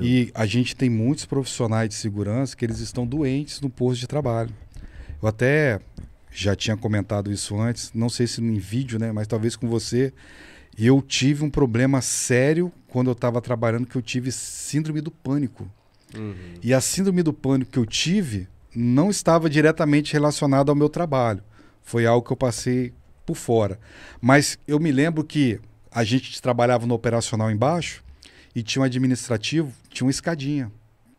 E a gente tem muitos profissionais de segurança que eles estão doentes no posto de trabalho. Eu até já tinha comentado isso antes, não sei se em vídeo, né, mas talvez com você. Eu tive um problema sério quando eu estava trabalhando que eu tive síndrome do pânico. Uhum. E a síndrome do pânico que eu tive não estava diretamente relacionada ao meu trabalho. Foi algo que eu passei por fora. Mas eu me lembro que a gente trabalhava no operacional embaixo e tinha um administrativo, tinha uma escadinha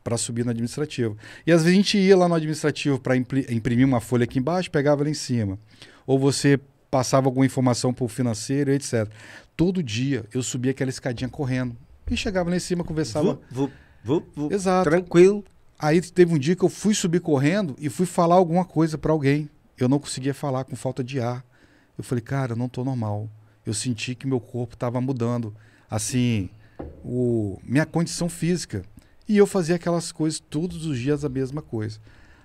para subir no administrativo. E às vezes a gente ia lá no administrativo para imprimir uma folha aqui embaixo, pegava lá em cima. Ou você passava alguma informação para o financeiro, etc. Todo dia eu subia aquela escadinha correndo e chegava lá em cima, conversava. vou, vou, vou. Exato. Tranquilo. Aí teve um dia que eu fui subir correndo e fui falar alguma coisa para alguém. Eu não conseguia falar com falta de ar. Eu falei, cara, não tô normal. Eu senti que meu corpo estava mudando. Assim, o, minha condição física. E eu fazia aquelas coisas todos os dias a mesma coisa.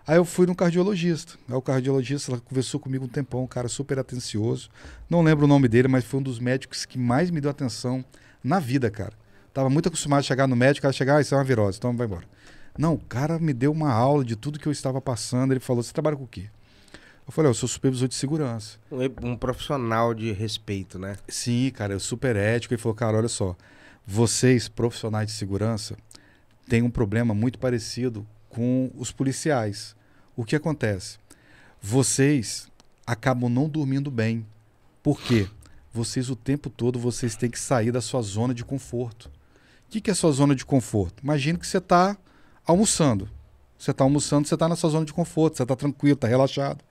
Aí eu fui no cardiologista. Aí o cardiologista conversou comigo um tempão, um cara super atencioso. Não lembro o nome dele, mas foi um dos médicos que mais me deu atenção na vida, cara. Tava muito acostumado a chegar no médico, o cara chegar, ah, isso é uma virose, então vai embora. Não, o cara me deu uma aula de tudo que eu estava passando. Ele falou: você trabalha com o quê? Eu falei, eu sou supervisor de segurança. Um, um profissional de respeito, né? Sim, cara, eu super ético. Ele falou, cara, olha só, vocês, profissionais de segurança, têm um problema muito parecido com os policiais. O que acontece? Vocês acabam não dormindo bem. Por quê? Vocês o tempo todo vocês têm que sair da sua zona de conforto. O que, que é sua zona de conforto? Imagina que você está almoçando. Você está almoçando, você está na sua zona de conforto, você está tranquilo, está relaxado.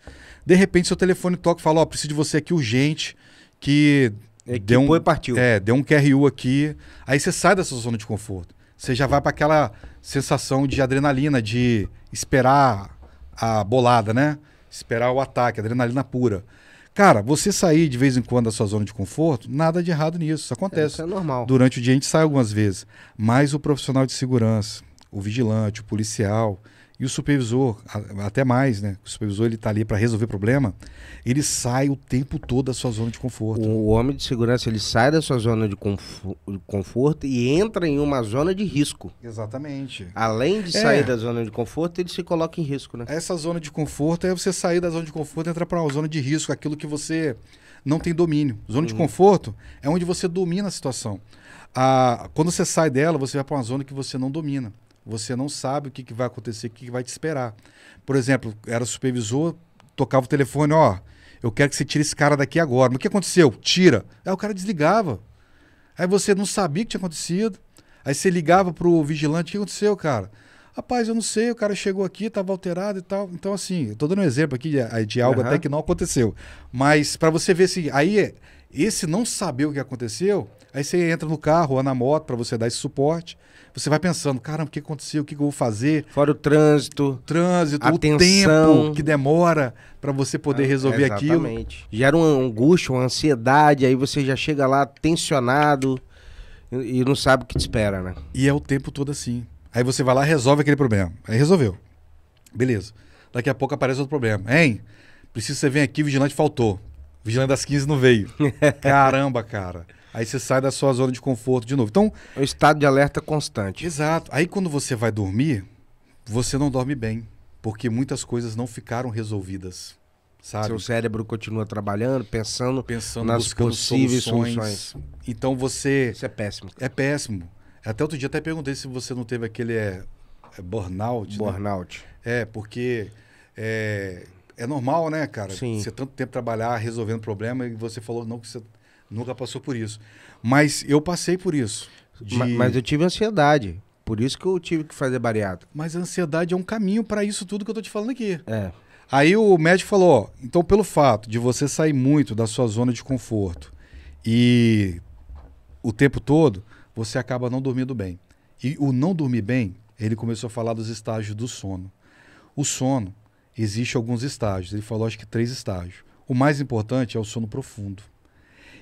De repente, seu telefone toca e fala: Ó, oh, preciso de você aqui urgente, que deu um, partiu. É, deu um QRU aqui. Aí você sai dessa zona de conforto. Você já vai para aquela sensação de adrenalina, de esperar a bolada, né? Esperar o ataque, adrenalina pura. Cara, você sair de vez em quando da sua zona de conforto, nada de errado nisso. Isso acontece. É, isso é normal. Durante o dia a gente sai algumas vezes. Mas o profissional de segurança, o vigilante, o policial, e o supervisor, até mais, né? O supervisor ele tá ali para resolver problema, ele sai o tempo todo da sua zona de conforto. O homem de segurança, ele sai da sua zona de conforto e entra em uma zona de risco. Exatamente. Além de sair é. da zona de conforto, ele se coloca em risco, né? Essa zona de conforto é você sair da zona de conforto e entrar para uma zona de risco, aquilo que você não tem domínio. Zona de uhum. conforto é onde você domina a situação. Ah, quando você sai dela, você vai para uma zona que você não domina. Você não sabe o que, que vai acontecer, o que, que vai te esperar. Por exemplo, era supervisor, tocava o telefone, ó, eu quero que você tire esse cara daqui agora. Mas o que aconteceu? Tira. Aí o cara desligava. Aí você não sabia o que tinha acontecido. Aí você ligava pro vigilante, o que aconteceu, cara? Rapaz, eu não sei, o cara chegou aqui, estava alterado e tal. Então, assim, estou dando um exemplo aqui de, de algo uhum. até que não aconteceu. Mas para você ver se. Assim, aí é, esse não saber o que aconteceu, aí você entra no carro ou na moto para você dar esse suporte. Você vai pensando, caramba, o que aconteceu? O que eu vou fazer? Fora o trânsito. Trânsito, atenção. o tempo que demora para você poder ah, resolver exatamente. aquilo. Exatamente. Gera uma angústia, uma ansiedade, aí você já chega lá tensionado e não sabe o que te espera, né? E é o tempo todo assim. Aí você vai lá resolve aquele problema. Aí resolveu. Beleza. Daqui a pouco aparece outro problema. Hein? Precisa você vir aqui, vigilante faltou. Vigilante das 15 não veio. Caramba, cara. Aí você sai da sua zona de conforto de novo. Então, é um estado de alerta constante. Exato. Aí quando você vai dormir, você não dorme bem, porque muitas coisas não ficaram resolvidas. Sabe? Seu cérebro continua trabalhando, pensando, pensando nas possíveis soluções. soluções. Então você Isso é péssimo. É péssimo. Até outro dia até perguntei se você não teve aquele é, burnout. É burnout. Né? É, porque é, é normal, né, cara? Sim. Você tanto tempo trabalhar resolvendo problema e você falou não que você nunca passou por isso. Mas eu passei por isso. De... Mas, mas eu tive ansiedade. Por isso que eu tive que fazer bariátrica. Mas a ansiedade é um caminho para isso tudo que eu tô te falando aqui. É. Aí o médico falou: ó, então, pelo fato de você sair muito da sua zona de conforto e o tempo todo, você acaba não dormindo bem. E o não dormir bem, ele começou a falar dos estágios do sono. O sono existe alguns estágios. Ele falou, acho que três estágios. O mais importante é o sono profundo.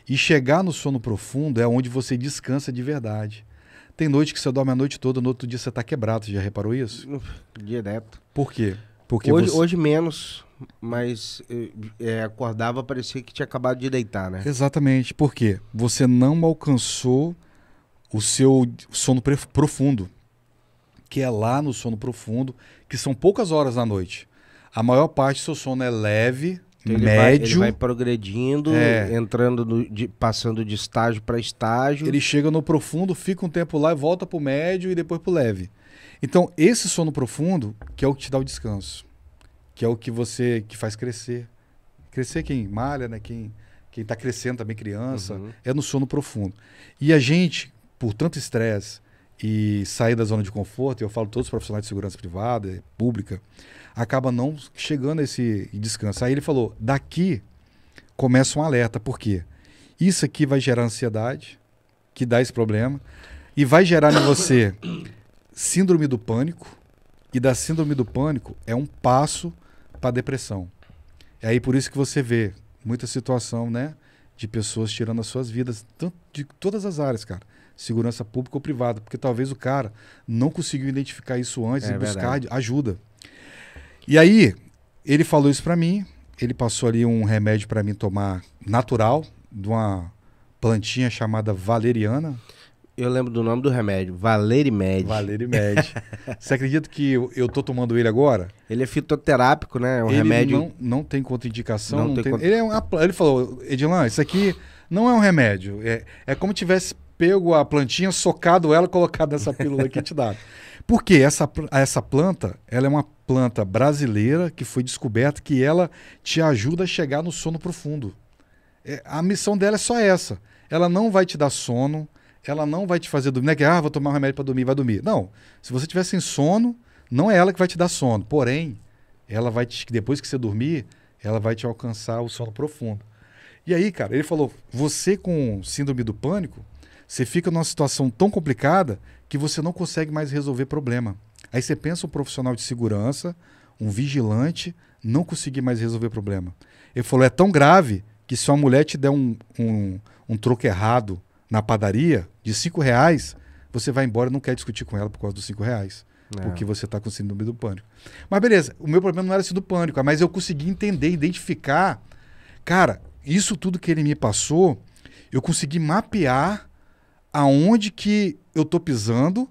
E chegar no sono profundo é onde você descansa de verdade. Tem noite que você dorme a noite toda, no outro dia você está quebrado. Você já reparou isso? Direto. Por quê? Porque hoje, você... hoje menos, mas é, acordava, parecia que tinha acabado de deitar, né? Exatamente. Por quê? Você não alcançou o seu sono profundo, que é lá no sono profundo, que são poucas horas da noite a maior parte do seu sono é leve, então médio. Ele vai, ele vai progredindo, é. entrando no, de, passando de estágio para estágio. Ele chega no profundo, fica um tempo lá e volta para o médio e depois para o leve. Então, esse sono profundo, que é o que te dá o descanso, que é o que você que faz crescer. Crescer quem malha, né? quem está crescendo também, criança, uhum. é no sono profundo. E a gente, por tanto estresse, e sair da zona de conforto, e eu falo todos os profissionais de segurança privada, pública, acaba não chegando a esse descanso. Aí ele falou: daqui começa um alerta, por quê? Isso aqui vai gerar ansiedade, que dá esse problema, e vai gerar em você síndrome do pânico, e da síndrome do pânico é um passo para depressão. É aí por isso que você vê muita situação, né? de pessoas tirando as suas vidas, tanto de todas as áreas, cara. Segurança pública ou privada, porque talvez o cara não conseguiu identificar isso antes é, e buscar verdade. ajuda. E aí, ele falou isso para mim, ele passou ali um remédio para mim tomar natural, de uma plantinha chamada valeriana. Eu lembro do nome do remédio, Valerimed. Valerimed. Você acredita que eu, eu tô tomando ele agora? Ele é fitoterápico, né? É um ele remédio. Não, não tem contraindicação. Não, não tem, tem... Contra... Ele, é um. ele falou, Edilan, isso aqui não é um remédio. É, é como tivesse pego a plantinha, socado ela, colocado nessa pílula que te dá. Porque essa, essa planta, ela é uma planta brasileira que foi descoberta que ela te ajuda a chegar no sono profundo. É, a missão dela é só essa. Ela não vai te dar sono, ela não vai te fazer dormir. Não é que, ah, vou tomar um remédio para dormir, vai dormir. Não. Se você tiver sem sono, não é ela que vai te dar sono. Porém, ela vai te, depois que você dormir, ela vai te alcançar o sono profundo. E aí, cara, ele falou: você com síndrome do pânico, você fica numa situação tão complicada que você não consegue mais resolver problema. Aí você pensa um profissional de segurança, um vigilante, não conseguir mais resolver problema. Ele falou: é tão grave que se uma mulher te der um, um, um troco errado na padaria de cinco reais, você vai embora e não quer discutir com ela por causa dos cinco reais. É. Porque você está com síndrome do pânico. Mas beleza, o meu problema não era síndrome do pânico, mas eu consegui entender, identificar. Cara, isso tudo que ele me passou, eu consegui mapear aonde que eu tô pisando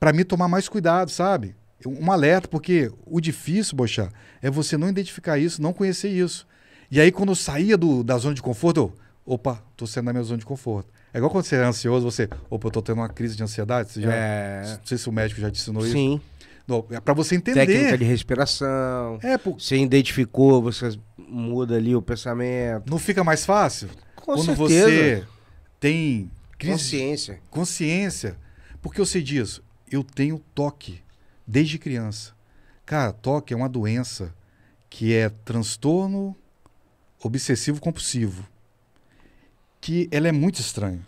para me tomar mais cuidado, sabe? É um alerta, porque o difícil, poxa, é você não identificar isso, não conhecer isso. E aí, quando eu saía do, da zona de conforto, eu, opa, tô saindo da minha zona de conforto. É igual quando você é ansioso, você, opa, eu tô tendo uma crise de ansiedade. Você já, é... Não sei se o médico já te ensinou Sim. isso. Sim. É para você entender. Técnica de respiração. É, por... Você identificou, você muda ali o pensamento. Não fica mais fácil? Com quando certeza. você tem crise, consciência. Consciência. Porque eu sei disso. Eu tenho toque desde criança. Cara, toque é uma doença que é transtorno obsessivo compulsivo que ela é muito estranha.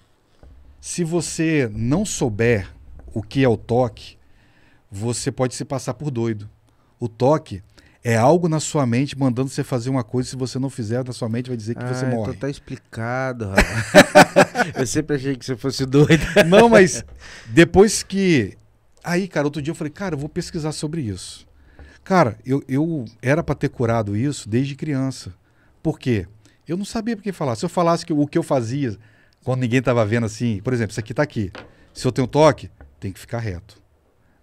Se você não souber o que é o toque, você pode se passar por doido. O toque é algo na sua mente mandando você fazer uma coisa. Se você não fizer, na sua mente vai dizer que ah, você morre. Então tá explicado, Eu sempre achei que você fosse doido. não, mas depois que. Aí, cara, outro dia eu falei, cara, eu vou pesquisar sobre isso. Cara, eu, eu era para ter curado isso desde criança. Por quê? Eu não sabia porque falar. Se eu falasse que, o que eu fazia quando ninguém estava vendo assim, por exemplo, isso aqui está aqui. Se eu tenho toque, tem que ficar reto.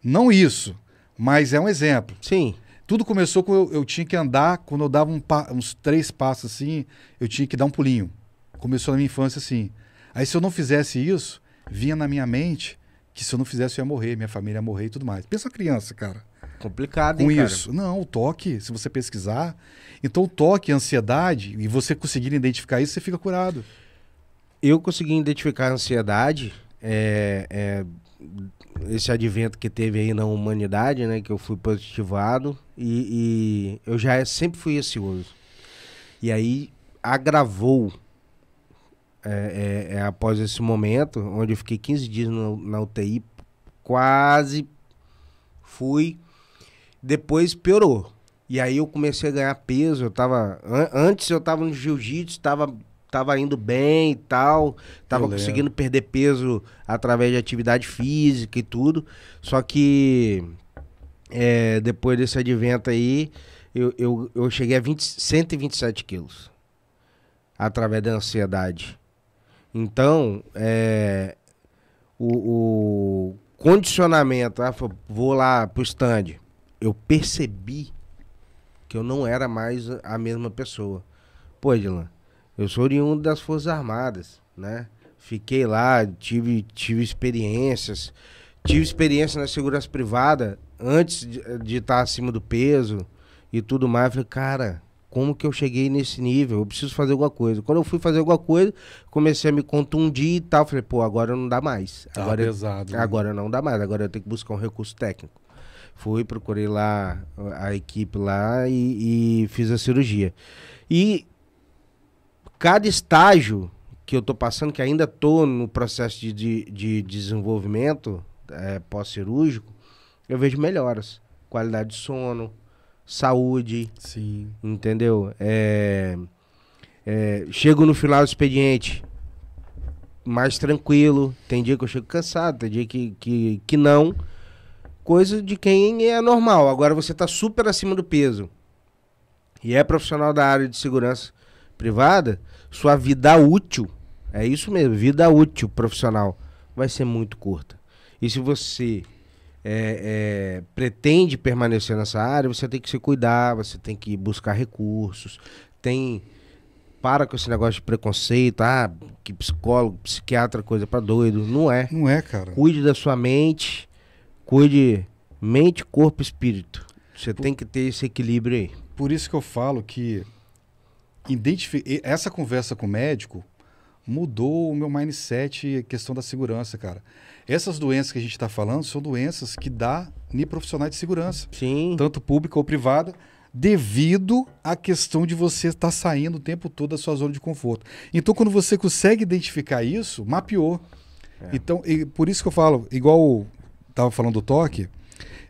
Não isso, mas é um exemplo. Sim. Tudo começou quando eu, eu tinha que andar, quando eu dava um uns três passos assim, eu tinha que dar um pulinho. Começou na minha infância assim. Aí se eu não fizesse isso, vinha na minha mente que se eu não fizesse eu ia morrer, minha família ia morrer e tudo mais. Pensa criança, cara. Complicado, com hein, Com isso. Não, o toque, se você pesquisar. Então, o toque, a ansiedade, e você conseguir identificar isso, você fica curado. Eu consegui identificar a ansiedade, é, é, esse advento que teve aí na humanidade, né? Que eu fui positivado e, e eu já sempre fui ansioso. E aí agravou é, é, é após esse momento, onde eu fiquei 15 dias no, na UTI, quase fui depois piorou. E aí eu comecei a ganhar peso, eu tava. An antes eu tava no jiu-jitsu, tava, tava indo bem e tal. Tava eu conseguindo lembro. perder peso através de atividade física e tudo. Só que é, depois desse advento aí, eu, eu, eu cheguei a 20, 127 quilos. Através da ansiedade. Então, é, o, o, condicionamento, ah, vou lá pro stand eu percebi que eu não era mais a mesma pessoa. Pô, Edilan, eu sou oriundo das Forças Armadas, né? Fiquei lá, tive, tive experiências, tive experiência na segurança privada antes de, estar tá acima do peso e tudo mais. falei, cara, como que eu cheguei nesse nível? Eu preciso fazer alguma coisa. Quando eu fui fazer alguma coisa, comecei a me contundir e tal. Falei, pô, agora não dá mais. Tá pesado. né? Agora não dá mais. Agora eu tenho que buscar um recurso técnico. Fui, procurei lá a equipe lá e, e fiz a cirurgia. E cada estágio que eu tô passando, que ainda tô no processo de, de, de desenvolvimento é, pós-cirúrgico, eu vejo melhoras. Qualidade de sono, saúde. Sim. Entendeu? É, é, chego no final do expediente mais tranquilo. Tem dia que eu chego cansado, tem dia que, que, que não coisa de quem é normal. Agora você está super acima do peso e é profissional da área de segurança privada, sua vida útil, é isso mesmo, vida útil profissional, vai ser muito curta. E se você é, é, pretende permanecer nessa área, você tem que se cuidar, você tem que buscar recursos, tem para com esse negócio de preconceito, ah, que psicólogo, psiquiatra, coisa para doido, não é. Não é, cara. Cuide da sua mente, coisa de mente, corpo, espírito. Você tem que ter esse equilíbrio aí. Por isso que eu falo que essa conversa com o médico mudou o meu mindset questão da segurança, cara. Essas doenças que a gente está falando são doenças que dá em profissionais de segurança. Sim. Tanto pública ou privada, devido à questão de você estar tá saindo o tempo todo da sua zona de conforto. Então, quando você consegue identificar isso, mapeou. É. Então, por isso que eu falo, igual estava falando do toque,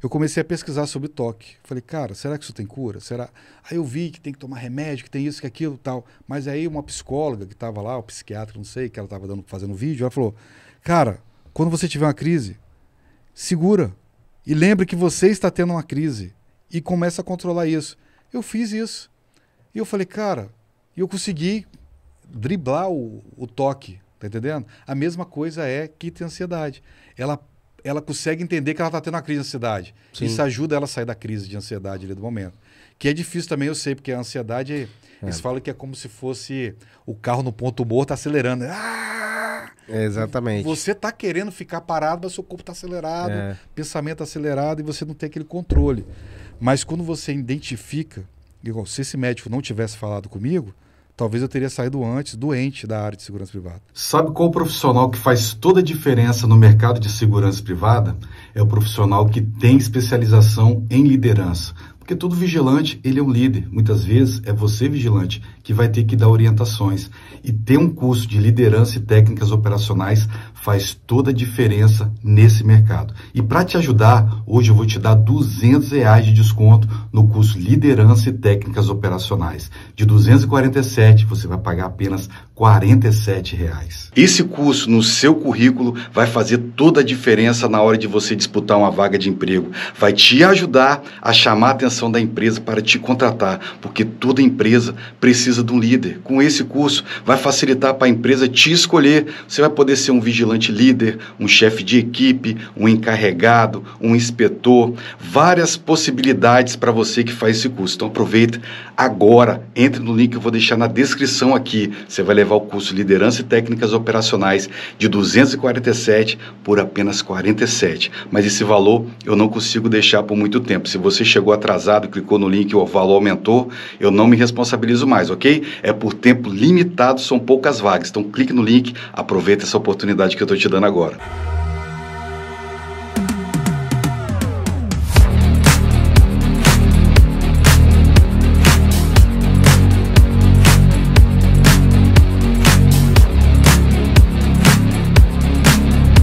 eu comecei a pesquisar sobre toque. Falei, cara, será que isso tem cura? Será? Aí eu vi que tem que tomar remédio, que tem isso, que aquilo tal. Mas aí uma psicóloga que estava lá, o psiquiatra, não sei, que ela estava fazendo vídeo, ela falou, cara, quando você tiver uma crise, segura. E lembre que você está tendo uma crise. E começa a controlar isso. Eu fiz isso. E eu falei, cara, eu consegui driblar o, o toque, tá entendendo? A mesma coisa é que tem ansiedade. Ela ela consegue entender que ela está tendo uma crise de ansiedade. Sim. Isso ajuda ela a sair da crise de ansiedade ali do momento. Que é difícil também, eu sei, porque a ansiedade, é. eles falam que é como se fosse o carro no ponto morto tá acelerando. Né? Ah! exatamente. Você está querendo ficar parado, mas seu corpo está acelerado, é. pensamento tá acelerado e você não tem aquele controle. Mas quando você identifica, igual, se esse médico não tivesse falado comigo, talvez eu teria saído antes, doente da área de segurança privada. Sabe qual profissional que faz toda a diferença no mercado de segurança privada? É o profissional que tem especialização em liderança. Porque todo vigilante, ele é um líder. Muitas vezes é você, vigilante, que vai ter que dar orientações. E ter um curso de liderança e técnicas operacionais faz toda a diferença nesse mercado. E para te ajudar, hoje eu vou te dar 200 reais de desconto no curso Liderança e Técnicas Operacionais. De 247, você vai pagar apenas 47 reais. Esse curso no seu currículo vai fazer toda a diferença na hora de você disputar uma vaga de emprego. Vai te ajudar a chamar a atenção da empresa para te contratar, porque toda empresa precisa de um líder. Com esse curso, vai facilitar para a empresa te escolher. Você vai poder ser um vigilante vigilante líder, um chefe de equipe, um encarregado, um inspetor, várias possibilidades para você que faz esse curso. Então aproveita agora, entre no link que eu vou deixar na descrição aqui. Você vai levar o curso Liderança e Técnicas Operacionais de 247 por apenas 47. Mas esse valor eu não consigo deixar por muito tempo. Se você chegou atrasado, clicou no link e o valor aumentou, eu não me responsabilizo mais, ok? É por tempo limitado, são poucas vagas. Então clique no link, aproveita essa oportunidade que que eu estou te dando agora.